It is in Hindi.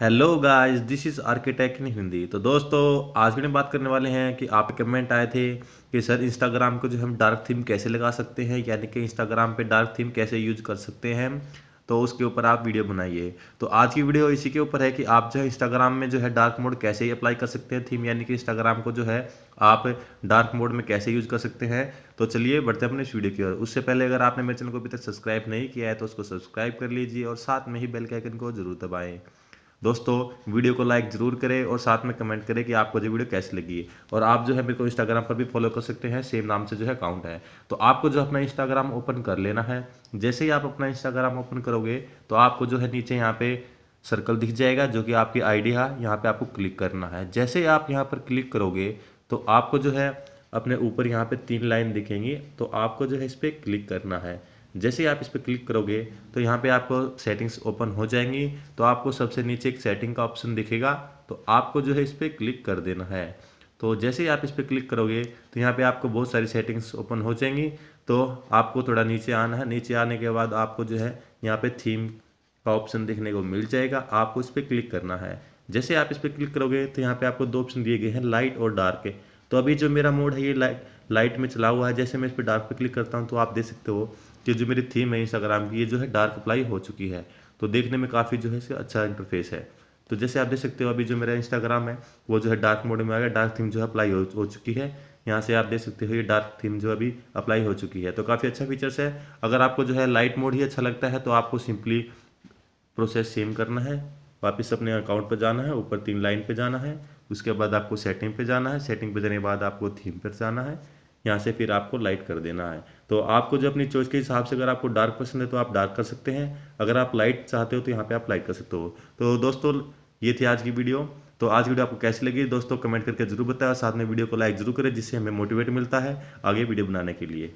hello guys this is architect in Hindi तो दोस्तों आज भी हम बात करने वाले हैं कि आप कमेंट आए थे कि सर इंस्टाग्राम को जो हम डार्क थीम कैसे लगा सकते हैं यानी कि इंस्टाग्राम पे डार्क थीम कैसे यूज कर सकते हैं तो उसके ऊपर आप वीडियो बनाइए तो आज की वीडियो इसी के ऊपर है कि आप जो है इंस्टाग्राम में जो है डार्क मोड कैसे अप्लाई कर सकते हैं थीम यानी कि इंस्टाग्राम को जो है आप डार्क मोड में कैसे यूज़ कर सकते हैं तो चलिए बढ़ते हैं अपने इस वीडियो की ओर उससे पहले अगर आपने मेरे चैनल को अभी तक सब्सक्राइब नहीं किया है तो उसको सब्सक्राइब कर लीजिए और साथ में ही बेल के आइकन को जरूर दबाएँ दोस्तों वीडियो को लाइक ज़रूर करें और साथ में कमेंट करें कि आपको जो वीडियो कैसी लगी है और आप जो है मेरे को इंस्टाग्राम पर भी फॉलो कर सकते हैं सेम नाम से जो है अकाउंट है तो आपको जो अपना इंस्टाग्राम ओपन कर लेना है जैसे ही आप अपना इंस्टाग्राम ओपन करोगे तो आपको जो है नीचे यहाँ पे सर्कल दिख जाएगा जो कि आपकी आइडिया है यहाँ पर आपको क्लिक करना है जैसे ही आप यहाँ पर क्लिक करोगे तो आपको जो है अपने ऊपर यहाँ पे तीन लाइन दिखेंगी तो आपको जो है इस पर क्लिक करना है जैसे ही आप इस पर क्लिक करोगे तो यहाँ पे आपको सेटिंग्स ओपन हो जाएंगी तो आपको सबसे नीचे एक सेटिंग का ऑप्शन दिखेगा तो आपको जो है इस पर क्लिक कर देना है तो जैसे ही आप इस पर क्लिक करोगे तो यहाँ पे आपको बहुत सारी सेटिंग्स ओपन हो जाएंगी तो आपको थोड़ा नीचे आना है नीचे आने के बाद आपको जो है यहाँ पे थीम का ऑप्शन देखने को मिल जाएगा आपको इस पर क्लिक करना है जैसे आप इस पर क्लिक करोगे तो यहाँ पर आपको दो ऑप्शन दिए गए हैं लाइट और डार्क तो अभी जो मेरा मोड है ये लाइट लाइट में चला हुआ है जैसे मैं इस पर डार्क पर क्लिक करता हूँ तो आप देख सकते हो कि जो मेरी थीम है इंस्टाग्राम की ये जो है डार्क अप्लाई हो चुकी है तो देखने में काफ़ी जो है इसका अच्छा इंटरफेस है तो जैसे आप देख सकते हो अभी जो मेरा इंस्टाग्राम है वो जो है डार्क मोड में आ गया डार्क थीम जो है अप्लाई हो, हो चुकी है यहाँ से आप देख सकते हो ये डार्क थीम जो अभी अप्लाई हो चुकी है तो काफ़ी अच्छा फीचर्स है अगर आपको जो है लाइट मोड ही अच्छा लगता है तो आपको सिंपली प्रोसेस सेम करना है वापस अपने अकाउंट पर जाना है ऊपर तीन लाइन पर जाना है उसके बाद आपको सेटिंग पे जाना है सेटिंग पे जाने के बाद आपको थीम पर जाना है यहाँ से फिर आपको लाइट कर देना है तो आपको जो अपनी चॉइस के हिसाब से अगर आपको डार्क पसंद है तो आप डार्क कर सकते हैं अगर आप लाइट चाहते हो तो यहाँ पे आप लाइट कर सकते हो तो दोस्तों ये थी आज की वीडियो तो आज की वीडियो आपको कैसी लगी दोस्तों कमेंट करके जरूर बताएं साथ में वीडियो को लाइक जरूर करें जिससे हमें मोटिवेट मिलता है आगे वीडियो बनाने के लिए